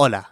Hola.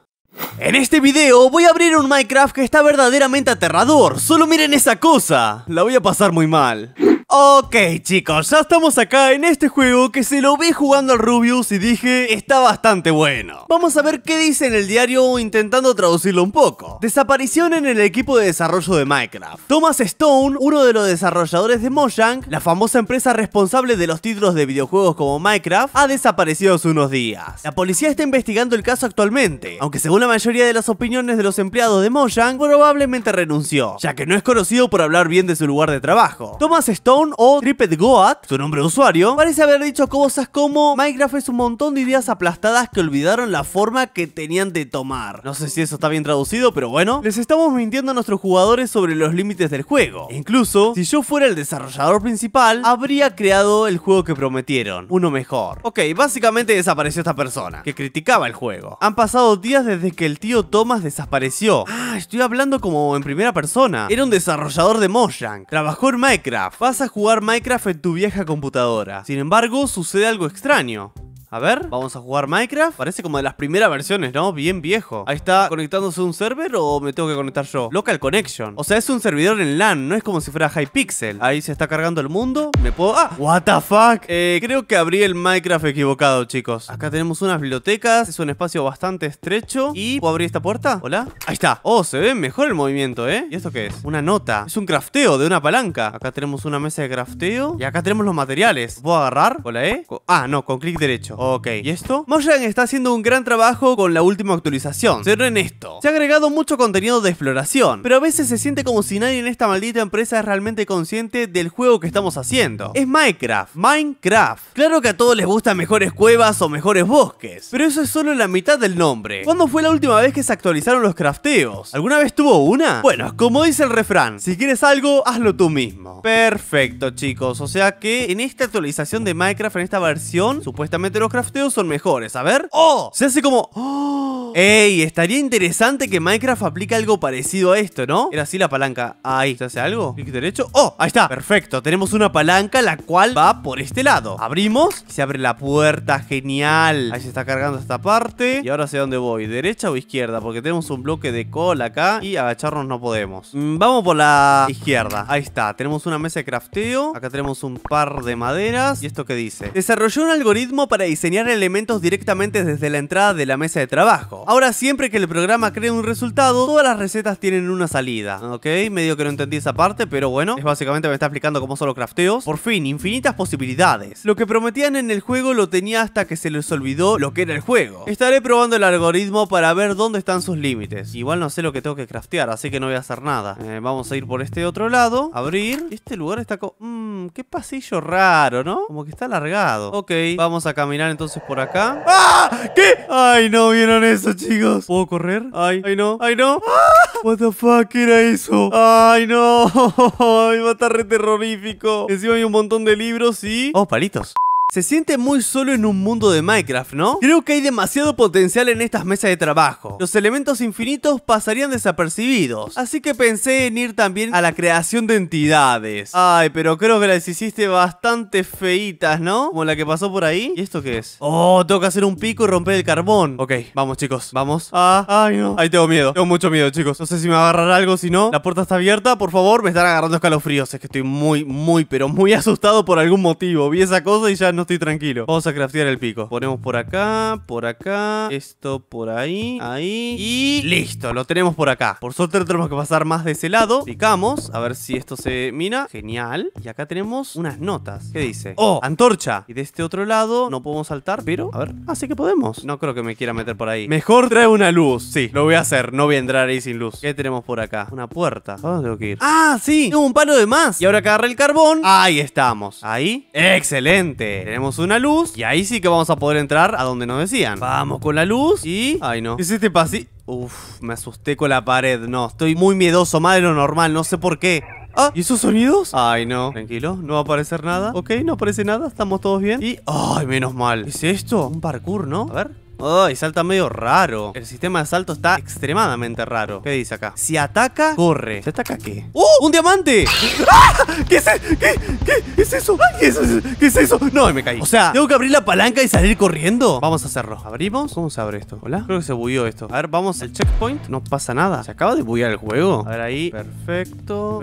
En este video voy a abrir un Minecraft que está verdaderamente aterrador. Solo miren esa cosa. La voy a pasar muy mal. Ok chicos, ya estamos acá en este juego que se lo vi jugando al Rubius y dije está bastante bueno. Vamos a ver qué dice en el diario intentando traducirlo un poco. Desaparición en el equipo de desarrollo de Minecraft. Thomas Stone, uno de los desarrolladores de Mojang, la famosa empresa responsable de los títulos de videojuegos como Minecraft, ha desaparecido hace unos días. La policía está investigando el caso actualmente, aunque según la mayoría de las opiniones de los empleados de Mojang, probablemente renunció, ya que no es conocido por hablar bien de su lugar de trabajo. Thomas Stone o Trippet Goat, su nombre de usuario, parece haber dicho cosas como Minecraft es un montón de ideas aplastadas que olvidaron la forma que tenían de tomar. No sé si eso está bien traducido, pero bueno, les estamos mintiendo a nuestros jugadores sobre los límites del juego. E incluso, si yo fuera el desarrollador principal, habría creado el juego que prometieron, uno mejor. Ok, básicamente desapareció esta persona, que criticaba el juego. Han pasado días desde que el tío Thomas desapareció. Ah, estoy hablando como en primera persona. Era un desarrollador de Mojang. Trabajó en Minecraft. Vas a jugar Minecraft en tu vieja computadora. Sin embargo, sucede algo extraño. A ver, vamos a jugar Minecraft. Parece como de las primeras versiones, ¿no? Bien viejo. Ahí está conectándose un server o me tengo que conectar yo. Local Connection. O sea, es un servidor en LAN, no es como si fuera Hypixel. Ahí se está cargando el mundo. Me puedo... ¡Ah! ¿What the fuck? Eh, creo que abrí el Minecraft equivocado, chicos. Acá tenemos unas bibliotecas. Es un espacio bastante estrecho. ¿Y puedo abrir esta puerta? ¿Hola? Ahí está. Oh, se ve mejor el movimiento, ¿eh? ¿Y esto qué es? Una nota. Es un crafteo de una palanca. Acá tenemos una mesa de crafteo. Y acá tenemos los materiales. ¿Puedo agarrar? ¿Hola, eh? ah, no, con clic derecho. Ok, ¿y esto? Mojang está haciendo un gran trabajo con la última actualización. Ser en esto. Se ha agregado mucho contenido de exploración, pero a veces se siente como si nadie en esta maldita empresa es realmente consciente del juego que estamos haciendo. Es Minecraft, Minecraft. Claro que a todos les gustan mejores cuevas o mejores bosques, pero eso es solo la mitad del nombre. ¿Cuándo fue la última vez que se actualizaron los crafteos? ¿Alguna vez tuvo una? Bueno, como dice el refrán, si quieres algo, hazlo tú mismo. Perfecto, chicos. O sea que en esta actualización de Minecraft, en esta versión, supuestamente los los crafteos son mejores, a ver ¡Oh! Se hace como... ¡Oh! ¡Ey! Estaría interesante que Minecraft aplique algo parecido a esto, ¿no? Era así la palanca Ahí, ¿se hace algo? Clic derecho ¡Oh! Ahí está, perfecto Tenemos una palanca la cual va por este lado Abrimos se abre la puerta, genial Ahí se está cargando esta parte Y ahora sé dónde voy, derecha o izquierda Porque tenemos un bloque de cola acá Y agacharnos no podemos mm, Vamos por la izquierda, ahí está Tenemos una mesa de crafteo Acá tenemos un par de maderas ¿Y esto qué dice? Desarrolló un algoritmo para diseñar elementos directamente desde la entrada de la mesa de trabajo. Ahora siempre que el programa crea un resultado, todas las recetas tienen una salida. Ok, medio que no entendí esa parte, pero bueno, es básicamente me está explicando cómo solo crafteos. Por fin, infinitas posibilidades. Lo que prometían en el juego lo tenía hasta que se les olvidó lo que era el juego. Estaré probando el algoritmo para ver dónde están sus límites. Igual no sé lo que tengo que craftear, así que no voy a hacer nada. Eh, vamos a ir por este otro lado, abrir. Este lugar está... Mmm, qué pasillo raro, ¿no? Como que está alargado. Ok, vamos a caminar entonces por acá. ¡Ah! ¿Qué? Ay, no, vieron eso, chicos. ¿Puedo correr? Ay, ay, no, ay, no. ¡Ah! What the fuck era eso? Ay, no. Ay, va a estar re terrorífico. Encima hay un montón de libros y... Oh, palitos. Se siente muy solo en un mundo de Minecraft, ¿no? Creo que hay demasiado potencial en estas mesas de trabajo. Los elementos infinitos pasarían desapercibidos. Así que pensé en ir también a la creación de entidades. Ay, pero creo que las hiciste bastante feitas, ¿no? Como la que pasó por ahí. ¿Y esto qué es? Oh, tengo que hacer un pico y romper el carbón. Ok, vamos chicos, vamos. Ah, ay no. Ahí tengo miedo. Tengo mucho miedo, chicos. No sé si me va a agarrar algo, si no. La puerta está abierta, por favor. Me están agarrando escalofríos. Es que estoy muy, muy, pero muy asustado por algún motivo. Vi esa cosa y ya no no estoy tranquilo Vamos a craftear el pico Ponemos por acá, por acá Esto por ahí, ahí Y listo, lo tenemos por acá Por suerte tenemos que pasar más de ese lado Picamos, a ver si esto se mina Genial, y acá tenemos unas notas ¿Qué dice? ¡Oh! Antorcha Y de este otro lado no podemos saltar, pero A ver, así ah, que podemos No creo que me quiera meter por ahí Mejor trae una luz Sí, lo voy a hacer, no voy a entrar ahí sin luz ¿Qué tenemos por acá? Una puerta ¿A dónde tengo que ir? ¡Ah, sí! Tengo un palo de más Y ahora que agarré el carbón Ahí estamos Ahí, excelente tenemos una luz. Y ahí sí que vamos a poder entrar a donde nos decían. Vamos con la luz y... Ay, no. Es este pasi? Uf, me asusté con la pared. No, estoy muy miedoso, más de lo normal. No sé por qué. Ah, ¿y esos sonidos? Ay, no. Tranquilo, no va a aparecer nada. Ok, no aparece nada. Estamos todos bien. Y... Ay, menos mal. ¿Qué es esto? Un parkour, ¿no? A ver. Ay, salta medio raro. El sistema de salto está extremadamente raro. ¿Qué dice acá? Si ataca, corre. ¿Se ataca qué? ¡Oh! ¡Un diamante! ¡Ah! E-, ¿Qué es eso? ¿Qué? ¿Qué es eso? ¿Qué es eso? No, me caí. O sea, ¿tengo que abrir la palanca y salir corriendo? Vamos a hacerlo. ¿Abrimos? ¿Cómo se abre esto? ¿Hola? Creo que se bugueó esto. A ver, vamos al checkpoint. No pasa nada. Se acaba de buguear el juego. A ver, ahí. Perfecto.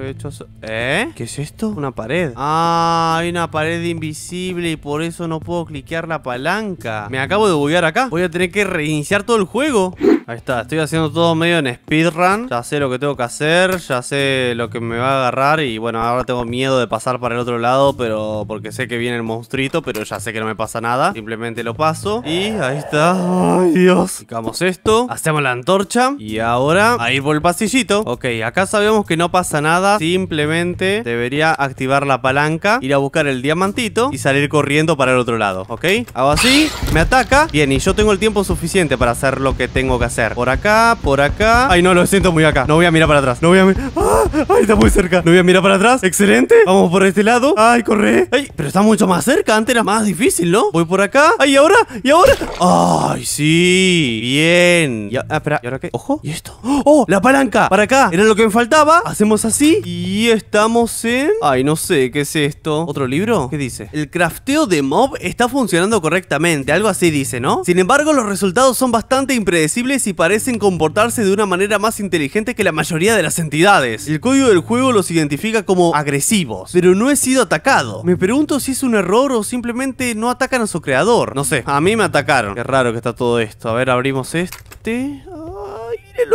¿Eh? ¿Qué es esto? Una pared. Ah, hay una pared invisible y por eso no puedo cliquear la palanca. Me acabo de buguear acá. Voy a voy que reiniciar todo el juego. Ahí está, estoy haciendo todo medio en speedrun. Ya sé lo que tengo que hacer, ya sé lo que me va a agarrar. Y bueno, ahora tengo miedo de pasar para el otro lado, pero porque sé que viene el monstruito, pero ya sé que no me pasa nada. Simplemente lo paso. Y ahí está. ¡Ay, Dios! Picamos esto, hacemos la antorcha. Y ahora ahí ir por el pasillito. Ok, acá sabemos que no pasa nada. Simplemente debería activar la palanca, ir a buscar el diamantito y salir corriendo para el otro lado. Ok, hago así, me ataca. Bien, y yo tengo el tiempo suficiente para hacer lo que tengo que hacer por acá, por acá. Ay, no, lo siento muy acá. No voy a mirar para atrás. No voy a mirar. ¡Ah! Ay, está muy cerca. No voy a mirar para atrás. Excelente. Vamos por este lado. Ay, corre. Ay, pero está mucho más cerca. Antes era más difícil, ¿no? Voy por acá. Ay, ¿y ahora? ¿Y ahora? Ay, sí. Bien. Ah, espera. ¿Y ahora qué? Ojo. ¿Y esto? ¡Oh! La palanca. Para acá. Era lo que me faltaba. Hacemos así. Y estamos en... Ay, no sé. ¿Qué es esto? ¿Otro libro? ¿Qué dice? El crafteo de mob está funcionando correctamente. Algo así dice, ¿no? Sin embargo, los resultados son bastante impredecibles y parecen comportarse de una manera más inteligente que la mayoría de las entidades. El código del juego los identifica como agresivos, pero no he sido atacado. Me pregunto si es un error o simplemente no atacan a su creador. No sé, a mí me atacaron. Qué raro que está todo esto. A ver, abrimos este. ¡Ay! qué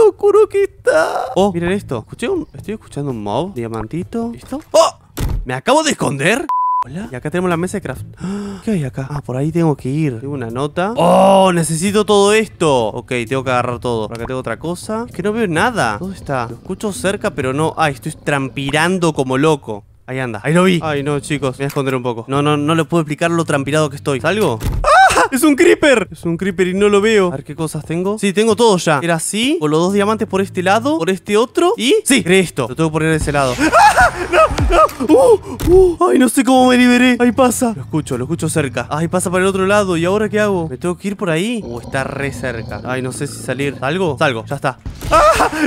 que está. Oh, miren esto. ¿Escuché un... Estoy escuchando un mob. Diamantito. ¿Listo? ¡Oh! ¿Me acabo de esconder? Hola. Y acá tenemos la mesa de craft. ¿Qué hay acá? Ah, por ahí tengo que ir. Tengo una nota. ¡Oh! Necesito todo esto. Ok, tengo que agarrar todo. Por acá tengo otra cosa. Es que no veo nada. ¿Dónde está? Lo escucho cerca, pero no. Ay, estoy trampirando como loco. Ahí anda. Ahí lo vi. Ay, no, chicos. Me voy a esconder un poco. No, no, no les puedo explicar lo trampirado que estoy. ¿Salgo? ¡Es un creeper! Es un creeper y no lo veo. A ver qué cosas tengo. Sí, tengo todo ya. Era así. Con los dos diamantes por este lado, por este otro. Y sí, creé esto. Lo tengo que poner de ese lado. ¡No! ¡No! Uh, ¡Ay, no sé cómo me liberé! ¡Ahí pasa! Lo escucho, lo escucho cerca. ¡Ay, pasa para el otro lado! ¿Y ahora qué hago? ¿Me tengo que ir por ahí? Uh, está re cerca. Ay, no sé si salir. ¿Salgo? Salgo, ya está. ¡Ah!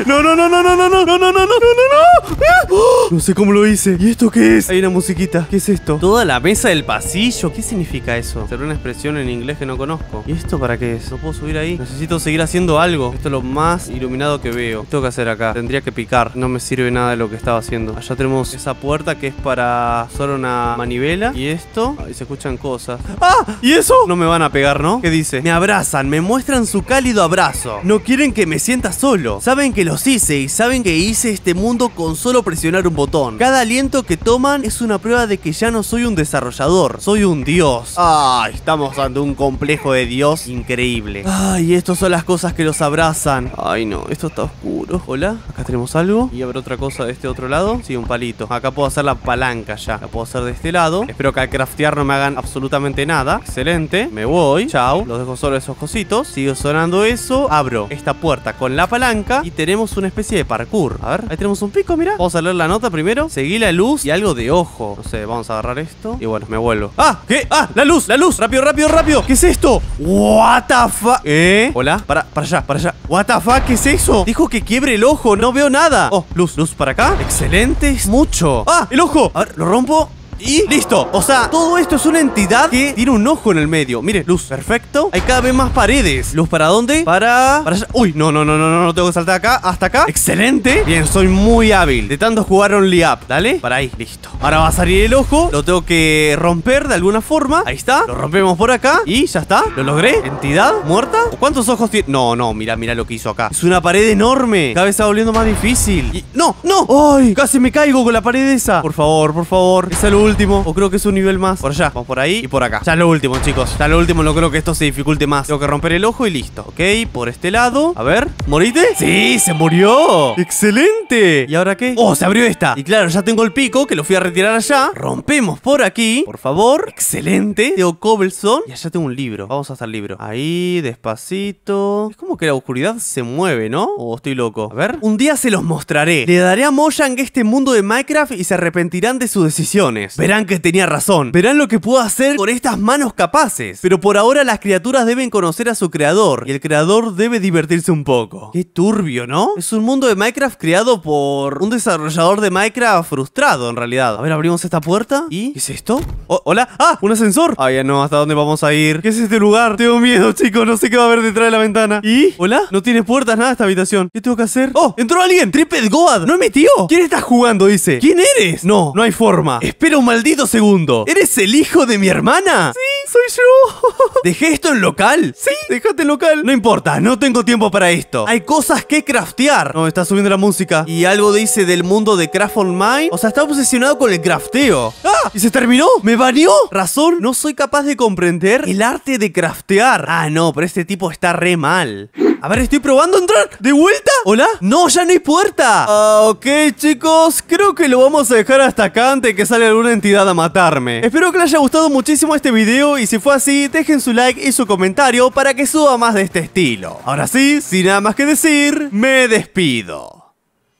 ¡No, no, no, no, no, no, no, no, no, no, no, no, no! no No sé cómo lo hice. ¿Y esto qué es? Hay una musiquita. ¿Qué es esto? Toda la mesa del pasillo. ¿Qué significa eso? ¿Será una expresión en inglés? inglés que no conozco. ¿Y esto para qué es? No puedo subir ahí. Necesito seguir haciendo algo. Esto es lo más iluminado que veo. ¿Qué tengo que hacer acá? Tendría que picar. No me sirve nada lo que estaba haciendo. Allá tenemos esa puerta que es para solo una manivela. Y esto. Ahí se escuchan cosas. ¡Ah! ¿Y eso? No me van a pegar, ¿no? ¿Qué dice? Me abrazan, me muestran su cálido abrazo. No quieren que me sienta solo. Saben que los hice y saben que hice este mundo con solo presionar un botón. Cada aliento que toman es una prueba de que ya no soy un desarrollador. Soy un dios. ¡Ah! Estamos dando un complejo de Dios increíble. Ay, estas son las cosas que los abrazan. Ay, no, esto está oscuro. Hola, acá tenemos algo. Y habrá otra cosa de este otro lado. Sí, un palito. Acá puedo hacer la palanca ya. La puedo hacer de este lado. Espero que al craftear no me hagan absolutamente nada. Excelente. Me voy. Chao. Los dejo solo esos cositos. Sigo sonando eso. Abro esta puerta con la palanca y tenemos una especie de parkour. A ver, ahí tenemos un pico, mira. Vamos a leer la nota primero. Seguí la luz y algo de ojo. No sé, vamos a agarrar esto. Y bueno, me vuelvo. ¡Ah! ¿Qué? ¡Ah! ¡La luz! ¡La luz! ¡Rápido, rápido, rápido! ¿Qué es esto? What the fuck ¿Eh? Hola, para, para allá, para allá What the ¿qué es eso? Dijo que quiebre el ojo, no veo nada Oh, luz, luz para acá Excelente, mucho Ah, el ojo A ver, ¿lo rompo? Y listo. O sea, todo esto es una entidad que tiene un ojo en el medio. Mire, luz, perfecto. Hay cada vez más paredes. ¿Luz para dónde? Para... para... Uy, no, no, no, no, no, no tengo que saltar acá. Hasta acá. Excelente. Bien, soy muy hábil. De tanto jugar Only Up. Dale. Para ahí, listo. Ahora va a salir el ojo. Lo tengo que romper de alguna forma. Ahí está. Lo rompemos por acá. Y ya está. Lo logré. Entidad muerta. ¿Cuántos ojos tiene? No, no, mira, mira lo que hizo acá. Es una pared enorme. Cada vez está volviendo más difícil. No, no. ¡Ay! Casi me caigo con la pared esa. Por favor, por favor. Es último, o creo que es un nivel más Por allá, vamos por ahí y por acá Ya lo último, chicos, ya lo último, no creo que esto se dificulte más Tengo que romper el ojo y listo, ok Por este lado, a ver, ¿moriste? ¡Sí, se murió! ¡Excelente! ¿Y ahora qué? ¡Oh, se abrió esta! Y claro, ya tengo el pico, que lo fui a retirar allá Rompemos por aquí, por favor Excelente, tengo cobblestone Y allá tengo un libro, vamos a hacer libro Ahí, despacito Es como que la oscuridad se mueve, ¿no? O estoy loco A ver, un día se los mostraré Le daré a Mojang este mundo de Minecraft y se arrepentirán de sus decisiones Verán que tenía razón. Verán lo que puedo hacer con estas manos capaces. Pero por ahora las criaturas deben conocer a su creador. Y el creador debe divertirse un poco. Qué turbio, ¿no? Es un mundo de Minecraft creado por un desarrollador de Minecraft frustrado, en realidad. A ver, abrimos esta puerta. ¿Y qué es esto? Oh, ¿Hola? ¡Ah! ¡Un ascensor! Ay, ya no, ¿hasta dónde vamos a ir? ¿Qué es este lugar? Tengo miedo, chicos. No sé qué va a haber detrás de la ventana. ¿Y? ¿Hola? No tiene puertas, nada esta habitación. ¿Qué tengo que hacer? ¡Oh! ¡Entró alguien! ¡Tripped God! ¡No es mi tío! ¿Quién estás jugando? Dice. ¿Quién eres? No, no hay forma. Espero maldito segundo. ¿Eres el hijo de mi hermana? Sí, soy yo. ¿Dejé esto en local? Sí, dejate en local. No importa, no tengo tiempo para esto. Hay cosas que craftear. No, está subiendo la música. Y algo dice del mundo de Craft Online. O sea, está obsesionado con el crafteo. ¡Ah! ¿Y se terminó? ¿Me baneó? Razón, no soy capaz de comprender el arte de craftear. Ah, no, pero este tipo está re mal. A ver, estoy probando entrar. ¿De vuelta? ¿Hola? No, ya no hay puerta. Ah, ok, chicos. Creo que lo vamos a dejar hasta acá antes que salga alguna entidad a matarme. Espero que les haya gustado muchísimo este video y si fue así, dejen su like y su comentario para que suba más de este estilo. Ahora sí, sin nada más que decir, me despido.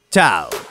Chao.